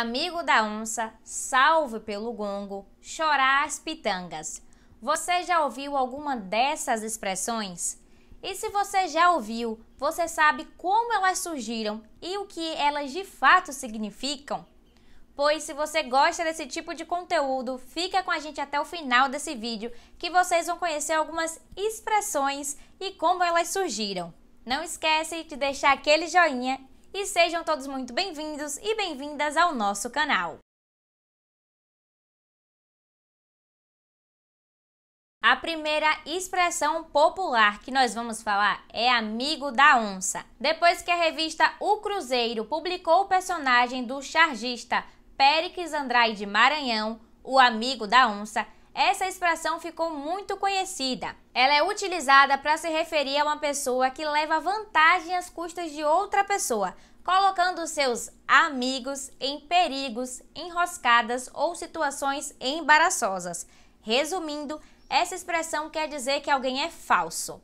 Amigo da onça, salve pelo gongo, chorar as pitangas. Você já ouviu alguma dessas expressões? E se você já ouviu, você sabe como elas surgiram e o que elas de fato significam? Pois se você gosta desse tipo de conteúdo, fica com a gente até o final desse vídeo que vocês vão conhecer algumas expressões e como elas surgiram. Não esquece de deixar aquele joinha e sejam todos muito bem-vindos e bem-vindas ao nosso canal. A primeira expressão popular que nós vamos falar é amigo da onça. Depois que a revista O Cruzeiro publicou o personagem do chargista Péricles Andrade Maranhão, o amigo da onça, essa expressão ficou muito conhecida. Ela é utilizada para se referir a uma pessoa que leva vantagem às custas de outra pessoa, colocando seus amigos em perigos, enroscadas ou situações embaraçosas. Resumindo, essa expressão quer dizer que alguém é falso.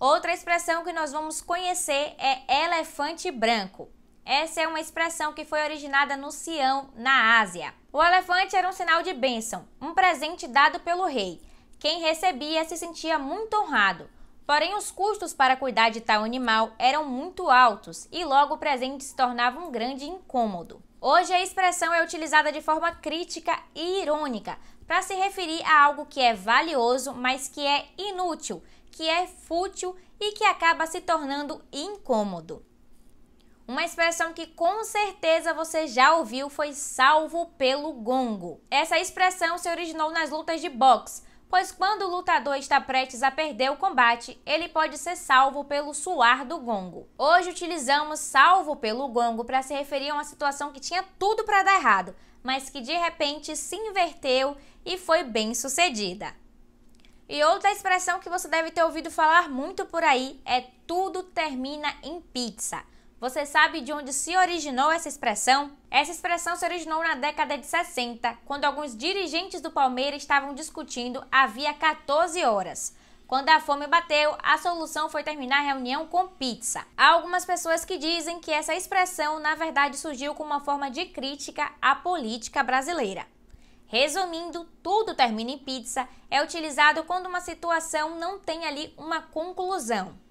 Outra expressão que nós vamos conhecer é elefante branco. Essa é uma expressão que foi originada no Sião, na Ásia. O elefante era um sinal de bênção, um presente dado pelo rei. Quem recebia se sentia muito honrado. Porém, os custos para cuidar de tal animal eram muito altos e logo o presente se tornava um grande incômodo. Hoje, a expressão é utilizada de forma crítica e irônica para se referir a algo que é valioso, mas que é inútil, que é fútil e que acaba se tornando incômodo. Uma expressão que com certeza você já ouviu foi salvo pelo gongo. Essa expressão se originou nas lutas de boxe, pois quando o lutador está prestes a perder o combate, ele pode ser salvo pelo suar do gongo. Hoje utilizamos salvo pelo gongo para se referir a uma situação que tinha tudo para dar errado, mas que de repente se inverteu e foi bem sucedida. E outra expressão que você deve ter ouvido falar muito por aí é tudo termina em pizza. Você sabe de onde se originou essa expressão? Essa expressão se originou na década de 60, quando alguns dirigentes do Palmeiras estavam discutindo havia 14 horas. Quando a fome bateu, a solução foi terminar a reunião com pizza. Há algumas pessoas que dizem que essa expressão, na verdade, surgiu como uma forma de crítica à política brasileira. Resumindo, tudo termina em pizza é utilizado quando uma situação não tem ali uma conclusão.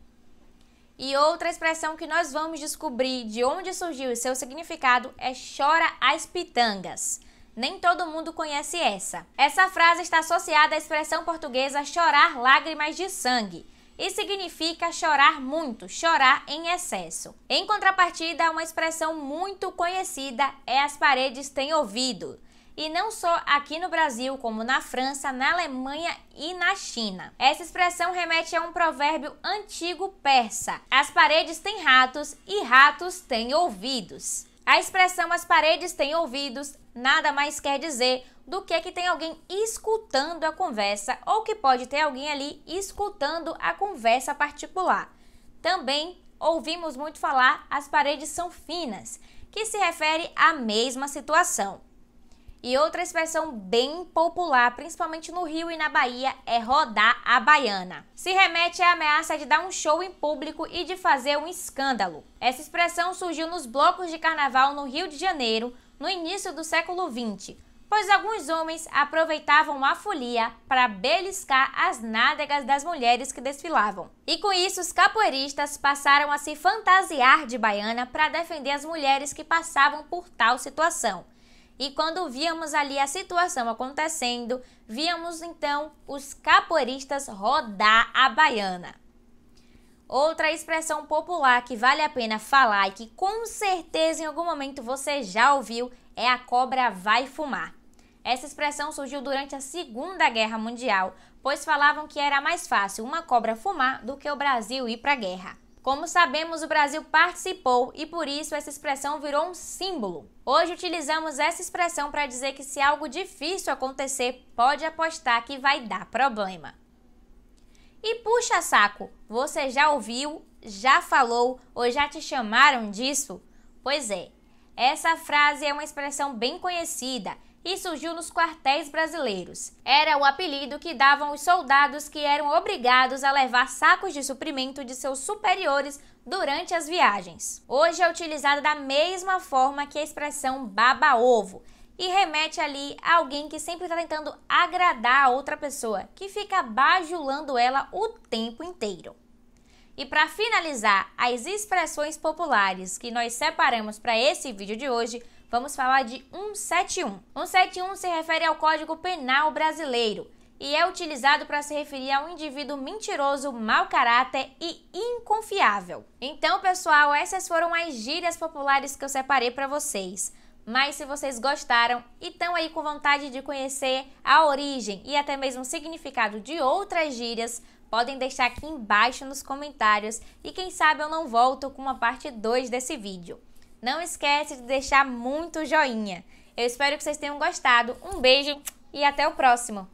E outra expressão que nós vamos descobrir de onde surgiu o seu significado é chora as pitangas. Nem todo mundo conhece essa. Essa frase está associada à expressão portuguesa chorar lágrimas de sangue e significa chorar muito, chorar em excesso. Em contrapartida, uma expressão muito conhecida é as paredes têm ouvido e não só aqui no Brasil, como na França, na Alemanha e na China. Essa expressão remete a um provérbio antigo persa: As paredes têm ratos e ratos têm ouvidos. A expressão as paredes têm ouvidos nada mais quer dizer do que que tem alguém escutando a conversa ou que pode ter alguém ali escutando a conversa particular. Também ouvimos muito falar as paredes são finas, que se refere à mesma situação. E outra expressão bem popular, principalmente no Rio e na Bahia, é rodar a baiana. Se remete à ameaça de dar um show em público e de fazer um escândalo. Essa expressão surgiu nos blocos de carnaval no Rio de Janeiro no início do século XX, pois alguns homens aproveitavam a folia para beliscar as nádegas das mulheres que desfilavam. E com isso, os capoeiristas passaram a se fantasiar de baiana para defender as mulheres que passavam por tal situação. E quando víamos ali a situação acontecendo, víamos então os capoeiristas rodar a baiana. Outra expressão popular que vale a pena falar e que com certeza em algum momento você já ouviu é a cobra vai fumar. Essa expressão surgiu durante a Segunda Guerra Mundial, pois falavam que era mais fácil uma cobra fumar do que o Brasil ir para a guerra. Como sabemos, o Brasil participou e por isso essa expressão virou um símbolo. Hoje utilizamos essa expressão para dizer que se algo difícil acontecer, pode apostar que vai dar problema. E puxa saco, você já ouviu, já falou ou já te chamaram disso? Pois é, essa frase é uma expressão bem conhecida e surgiu nos quartéis brasileiros. Era o apelido que davam os soldados que eram obrigados a levar sacos de suprimento de seus superiores durante as viagens. Hoje é utilizada da mesma forma que a expressão baba-ovo e remete ali a alguém que sempre está tentando agradar a outra pessoa, que fica bajulando ela o tempo inteiro. E para finalizar, as expressões populares que nós separamos para esse vídeo de hoje, vamos falar de 171. 171 se refere ao Código Penal Brasileiro e é utilizado para se referir a um indivíduo mentiroso, mau caráter e inconfiável. Então, pessoal, essas foram as gírias populares que eu separei para vocês. Mas se vocês gostaram e estão aí com vontade de conhecer a origem e até mesmo o significado de outras gírias, podem deixar aqui embaixo nos comentários e quem sabe eu não volto com uma parte 2 desse vídeo. Não esquece de deixar muito joinha. Eu espero que vocês tenham gostado. Um beijo e até o próximo!